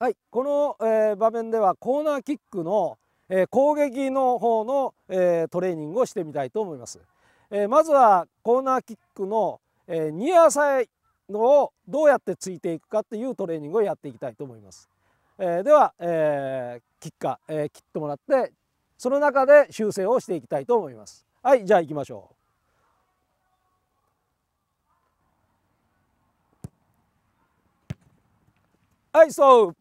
はい、この、えー、場面ではコーナーキックの、えー、攻撃の方の、えー、トレーニングをしてみたいと思います。えまずはコーナーキックの、えニアサイドをどうやってついていくかっていうトレーニングをやっていきたいと思います。えでは、えキッカー、え切ってもらってその中で修正をしていきたいと思います。はい、じゃあ行きましょう。はいストッ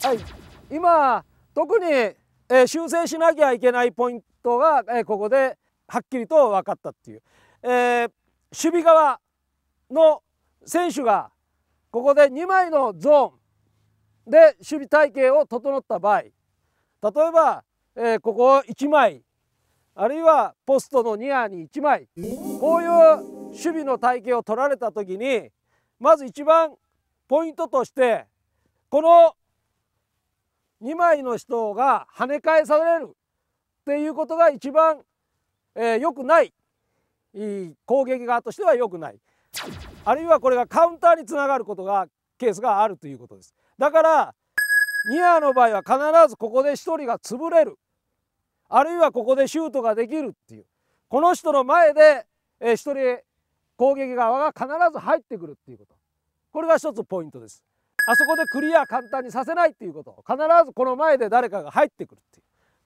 プはい今特に、えー、修正しなきゃいけないポイントが、えー、ここではっきりと分かったっていう、えー、守備側の選手がここで2枚のゾーンで守備体系を整った場合例えば、えー、ここを1枚あるいはポストのニアに1枚こういう守備の体系を取られた時にまず一番ポイントとしてこの2枚の人が跳ね返されるっていうことが一番、えー、良くない攻撃側としては良くないあるいはこれがカウンターにつながることがケースがあるということですだからニアの場合は必ずここで1人が潰れるあるいはここでシュートができるっていうこの人の前で1人攻撃側が必ず入ってくるっていうことこれが一つポイントですあそこでクリア簡単にさせないっていうこと必ずこの前で誰かが入ってくるっ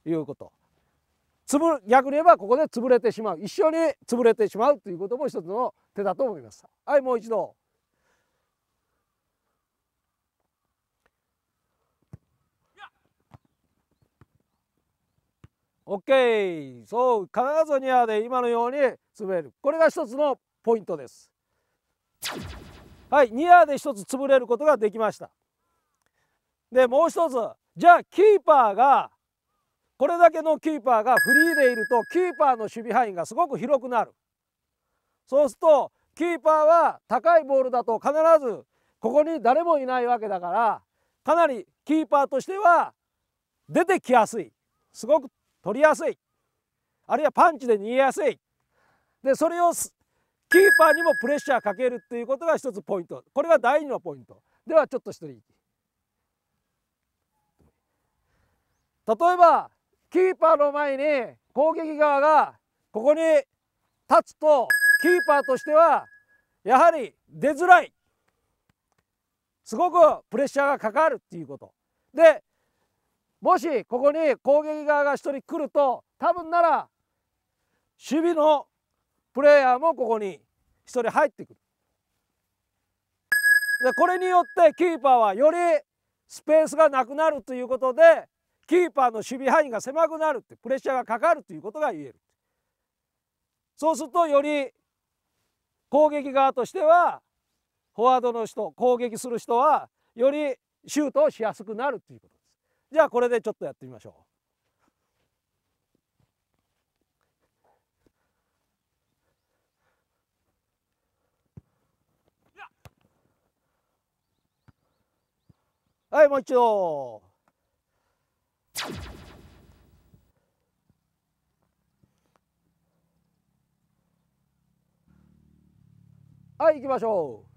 ていうこと逆に言えばここで潰れてしまう一緒に潰れてしまうということも一つの手だと思いますはいもう一度オッケーそう必ずニアで今のように滑るこれが一つのポイントです。はいニアで1つ潰れることができましたでもう1つじゃあキーパーがこれだけのキーパーがフリーでいるとキーパーの守備範囲がすごく広くなるそうするとキーパーは高いボールだと必ずここに誰もいないわけだからかなりキーパーとしては出てきやすいすごく取りやすいあるいはパンチで逃げやすいでそれをキーパーにもプレッシャーかけるっていうことが一つポイントこれが第2のポイントではちょっと一人例えばキーパーの前に攻撃側がここに立つとキーパーとしてはやはり出づらいすごくプレッシャーがかかるっていうことでもしここに攻撃側が1人来ると多分なら守備のプレイヤーもここに1人入ってくるでこれによってキーパーはよりスペースがなくなるということでキーパーの守備範囲が狭くなるってプレッシャーがかかるということが言えるそうするとより攻撃側としてはフォワードの人攻撃する人はよりシュートをしやすくなるということですじゃあこれでちょっとやってみましょうはいもう一度はい行きましょう